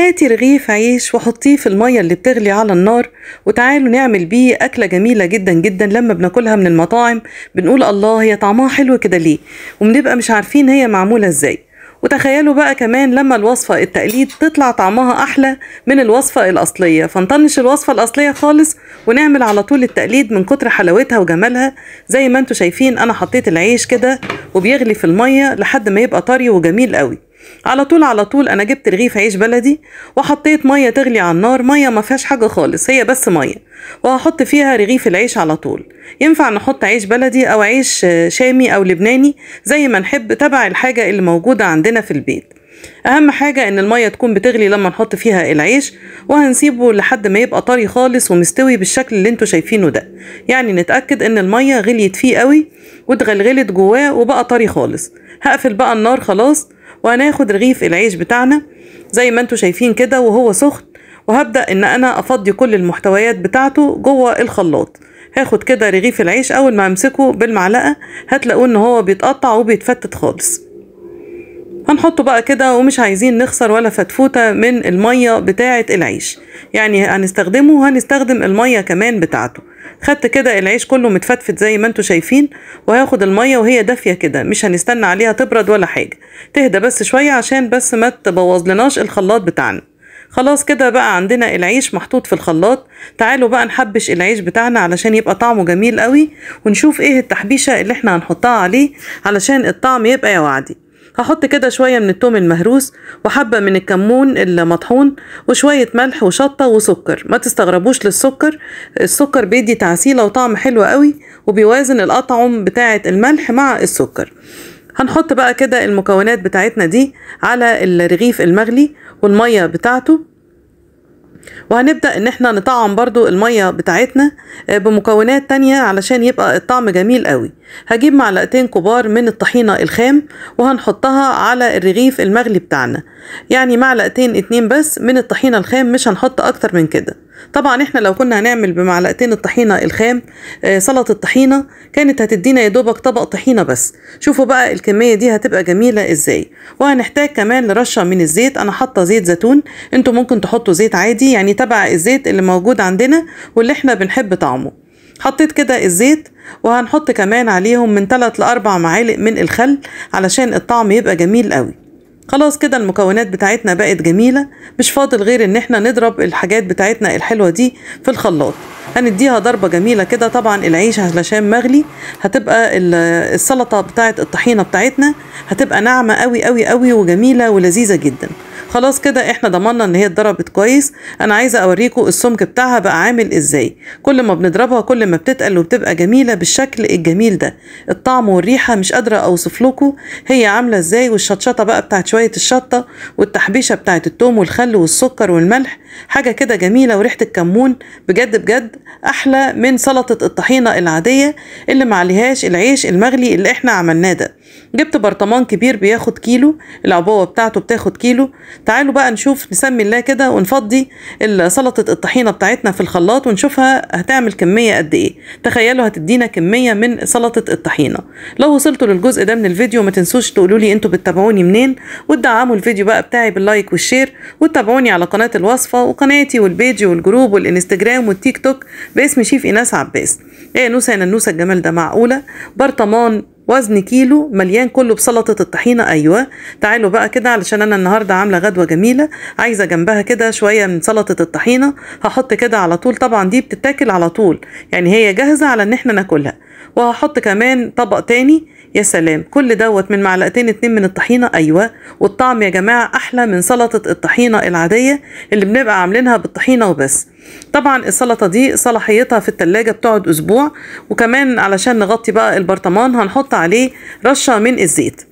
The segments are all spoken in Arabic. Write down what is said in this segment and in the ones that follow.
هاتي رغيف عيش وحطيه في المية اللي بتغلي على النار وتعالوا نعمل بيه أكلة جميلة جدا جدا لما بناكلها من المطاعم بنقول الله هي طعمها حلو كده ليه وبنبقى مش عارفين هي معمولة ازاي وتخيلوا بقى كمان لما الوصفة التقليد تطلع طعمها أحلى من الوصفة الأصلية فنطنش الوصفة الأصلية خالص ونعمل على طول التقليد من كتر حلاوتها وجمالها زي ما انتوا شايفين أنا حطيت العيش كده وبيغلي في المية لحد ما يبقى طري وجميل قوي على طول على طول انا جبت رغيف عيش بلدي وحطيت ميه تغلي على النار ميه ما فيهاش حاجه خالص هي بس ميه وهحط فيها رغيف العيش على طول ينفع نحط عيش بلدي او عيش شامي او لبناني زي ما نحب تبع الحاجه اللي موجوده عندنا في البيت اهم حاجه ان الميه تكون بتغلي لما نحط فيها العيش وهنسيبه لحد ما يبقى طري خالص ومستوي بالشكل اللي انتوا شايفينه ده يعني نتاكد ان الميه غليت فيه قوي واتغلغلت جواه وبقى طري خالص هقفل بقى النار خلاص وهناخد رغيف العيش بتاعنا زي ما انتوا شايفين كده وهو سخن وهبدأ ان انا افضي كل المحتويات بتاعته جوه الخلاط هاخد كده رغيف العيش اول ما امسكه بالمعلقة هتلاقوه ان هو بيتقطع وبيتفتت خالص هنحطه بقى كده ومش عايزين نخسر ولا فتفوتة من المية بتاعة العيش يعني هنستخدمه وهنستخدم المية كمان بتاعته خدت كده العيش كله متفتفت زي ما انتوا شايفين وهاخد المية وهي دافية كده مش هنستنى عليها تبرد ولا حاجة تهدى بس شوية عشان بس ما تبوظلناش الخلاط بتاعنا خلاص كده بقى عندنا العيش محطوط في الخلاط تعالوا بقى نحبش العيش بتاعنا علشان يبقى طعمه جميل قوي ونشوف ايه التحبيشة اللي احنا هنحطها عليه علشان الطعم يبقى يا وعدي هحط كده شوية من التوم المهروس وحبة من الكمون المطحون وشوية ملح وشطة وسكر ما تستغربوش للسكر السكر بيدي تعسيلة وطعم حلو قوي وبيوازن الأطعم بتاعة الملح مع السكر هنحط بقى كده المكونات بتاعتنا دي على الرغيف المغلي والمية بتاعته وهنبدأ ان احنا نطعم برضو المية بتاعتنا آه، بمكونات تانية علشان يبقى الطعم جميل قوي هجيب معلقتين كبار من الطحينة الخام وهنحطها على الرغيف المغلي بتاعنا يعني معلقتين اتنين بس من الطحينة الخام مش هنحط اكتر من كده طبعا احنا لو كنا هنعمل بمعلقتين الطحينه الخام آه سلطه الطحينه كانت هتدينا يا دوبك طبق طحينه بس شوفوا بقى الكميه دي هتبقى جميله ازاي وهنحتاج كمان لرشه من الزيت انا حاطه زيت زيتون انتوا ممكن تحطوا زيت عادي يعني تبع الزيت اللي موجود عندنا واللي احنا بنحب طعمه حطيت كده الزيت وهنحط كمان عليهم من 3 ل 4 معالق من الخل علشان الطعم يبقى جميل قوي خلاص كده المكونات بتاعتنا بقت جميلة مش فاضل غير ان احنا نضرب الحاجات بتاعتنا الحلوة دي في الخلاط هنديها ضربة جميلة كده طبعا العيش علشان مغلي هتبقى السلطة بتاعت الطحينة بتاعتنا هتبقى ناعمة قوي قوي قوي وجميلة ولذيذة جدا خلاص كده احنا ضمنا ان هي اتضربت كويس انا عايزه اوريكم السمك بتاعها بقى عامل ازاي كل ما بنضربها كل ما بتتقل وبتبقى جميله بالشكل الجميل ده الطعم والريحه مش قادره اوصف لكم هي عامله ازاي والشطشطه بقى بتاعت شويه الشطه والتحبيشه بتاعت التوم والخل والسكر والملح حاجه كده جميله وريحه الكمون بجد بجد احلى من سلطه الطحينه العاديه اللي ما عليهاش العيش المغلي اللي احنا عملناه ده جبت برطمان كبير بياخد كيلو العبوه بتاعته بتاخد كيلو تعالوا بقى نشوف نسمي الله كده ونفضي سلطة الطحينة بتاعتنا في الخلاط ونشوفها هتعمل كمية قد ايه تخيلوا هتدينا كمية من سلطة الطحينة لو وصلتوا للجزء ده من الفيديو ما تنسوش تقولوا لي انتوا بتتابعوني منين وتدعموا الفيديو بقى بتاعي باللايك والشير وتتابعوني على قناة الوصفة وقناتي والبيج والجروب والانستجرام والتيك توك باسم شيف ايناس عباس ايه نوسة يا نوسة الجمال ده معقولة برطمان وزن كيلو مليان كله بسلطه الطحينه ايوه تعالوا بقى كده علشان انا النهارده عامله غدوه جميله عايزه جنبها كده شويه من سلطه الطحينه هحط كده على طول طبعا دي بتتاكل على طول يعني هي جاهزه على ان احنا ناكلها وهحط كمان طبق تاني يا سلام كل دوت من معلقتين اتنين من الطحينة أيوة والطعم يا جماعة أحلى من سلطة الطحينة العادية اللي بنبقى عاملينها بالطحينة وبس طبعا السلطة دي صلاحيتها في التلاجة بتقعد أسبوع وكمان علشان نغطي بقى البرطمان هنحط عليه رشة من الزيت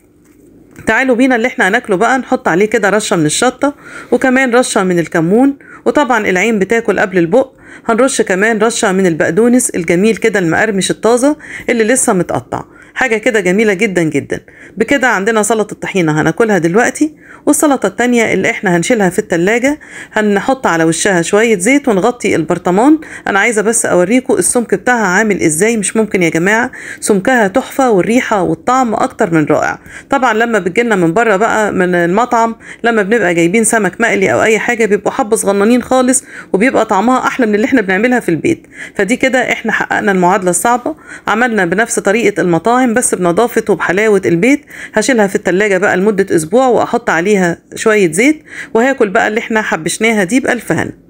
تعالوا بينا اللي احنا هناكله بقى نحط عليه كده رشه من الشطه وكمان رشه من الكمون وطبعا العين بتاكل قبل البق هنرش كمان رشه من البقدونس الجميل كده المقرمش الطازه اللي لسه متقطع حاجة كده جميلة جدا جدا بكده عندنا سلطة الطحينة هناكلها دلوقتي والسلطة التانية اللي احنا هنشيلها في التلاجة هنحط على وشها شوية زيت ونغطي البرطمان انا عايزة بس اوريكم السمك بتاعها عامل ازاي مش ممكن يا جماعة سمكها تحفة والريحة والطعم اكتر من رائع طبعا لما بتجيلنا من بره بقى من المطعم لما بنبقى جايبين سمك مقلي او اي حاجة بيبقوا حبة صغننين خالص وبيبقى طعمها احلى من اللي احنا بنعملها في البيت فدي كده احنا حققنا المعادلة الصعبة عملنا بنفس طريقة المطاعم الطعام بس بنظافته وبحلاوة البيت هشيلها في التلاجة بقى لمدة أسبوع وأحط عليها شوية زيت وهاكل بقى اللي احنا حبشناها دي بألف هنا